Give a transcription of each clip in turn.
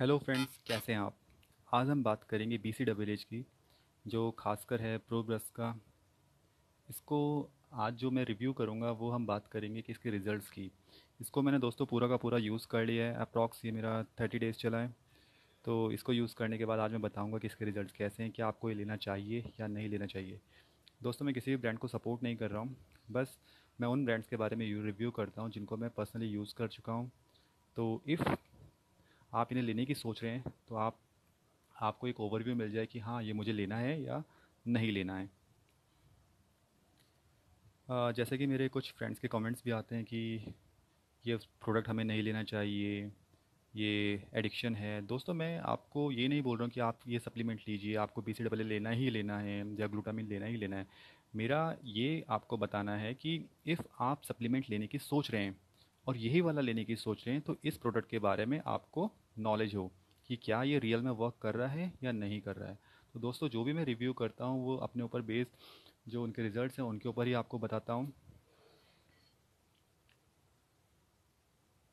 hello friends कैसे हैं आप आज हम बात करेंगे बी सी डबल एच की जो खासकर है प्रो का इसको आज जो मैं रिव्यू करूँगा वो हम बात करेंगे कि इसके रिज़ल्ट्स की इसको मैंने दोस्तों पूरा का पूरा यूज़ कर लिया है अप्रॉक्स ये मेरा थर्टी डेज़ चला है तो इसको यूज़ करने के बाद आज मैं बताऊँगा कि इसके रिज़ल्ट कैसे हैं क्या आपको ये लेना चाहिए या नहीं लेना चाहिए दोस्तों मैं किसी भी ब्रांड को सपोर्ट नहीं कर रहा हूँ बस मैं उन ब्रांड्स के बारे में रिव्यू करता हूँ जिनको मैं पर्सनली यूज़ कर चुका हूँ तो इफ़ आप इन्हें लेने की सोच रहे हैं तो आप आपको एक ओवरव्यू मिल जाए कि हाँ ये मुझे लेना है या नहीं लेना है जैसे कि मेरे कुछ फ्रेंड्स के कमेंट्स भी आते हैं कि ये प्रोडक्ट हमें नहीं लेना चाहिए ये एडिक्शन है दोस्तों मैं आपको ये नहीं बोल रहा हूँ कि आप ये सप्लीमेंट लीजिए आपको बी सी डबल लेना ही लेना है या ग्लूटामिन लेना ही लेना है मेरा ये आपको बताना है कि इफ़ आप सप्लीमेंट लेने की सोच रहे हैं और यही वाला लेने की सोच रहे हैं तो इस प्रोडक्ट के बारे में आपको नॉलेज हो कि क्या ये रियल में वर्क कर रहा है या नहीं कर रहा है तो दोस्तों जो भी मैं रिव्यू करता हूँ वो अपने ऊपर बेस्ड जो उनके रिजल्ट्स हैं उनके ऊपर ही आपको बताता हूँ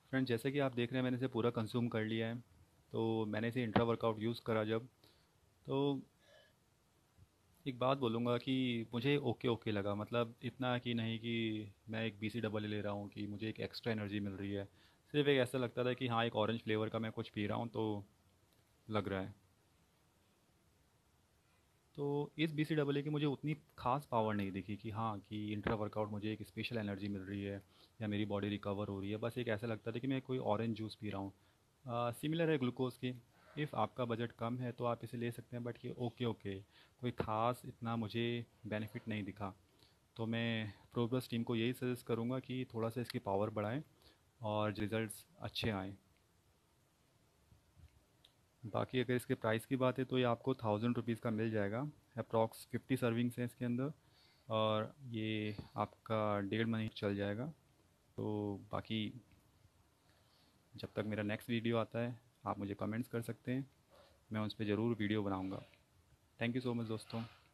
फ्रेंड जैसे कि आप देख रहे हैं मैंने इसे पूरा कंज्यूम कर लिया है तो मैंने इसे इंट्रा वर्कआउट यूज़ करा जब तो एक बात बोलूँगा कि मुझे ओके ओके लगा मतलब इतना कि नहीं कि मैं एक बी सी डबल ले रहा हूँ कि मुझे एक एक्स्ट्रा एनर्जी मिल रही है सिर्फ एक ऐसा लगता था कि हाँ एक ऑरेंज फ्लेवर का मैं कुछ पी रहा हूँ तो लग रहा है तो इस बी सी डबल ए की मुझे उतनी खास पावर नहीं दिखी कि हाँ कि इंट्रा वर्कआउट मुझे एक स्पेशल एनर्जी मिल रही है या मेरी बॉडी रिकवर हो रही है बस एक ऐसा लगता था कि मैं कोई ऑरेंज जूस पी रहा हूँ सिमिलर है ग्लूकोज की इफ़ आपका बजट कम है तो आप इसे ले सकते हैं बट ये ओके ओके कोई ख़ास इतना मुझे बेनिफिट नहीं दिखा तो मैं प्रोग्रेस टीम को यही सजेस्ट करूँगा कि थोड़ा सा इसकी पावर बढ़ाएं और रिज़ल्ट अच्छे आएँ बाकी अगर इसके प्राइस की बात है तो ये आपको थाउजेंड रुपीज़ का मिल जाएगा अप्रॉक्स फिफ्टी सर्विंग्स हैं इसके अंदर और ये आपका डेढ़ महीने चल जाएगा तो बाकी जब तक मेरा नेक्स्ट वीडियो आता है आप मुझे कमेंट्स कर सकते हैं मैं उस पर ज़रूर वीडियो बनाऊँगा थैंक यू सो मच दोस्तों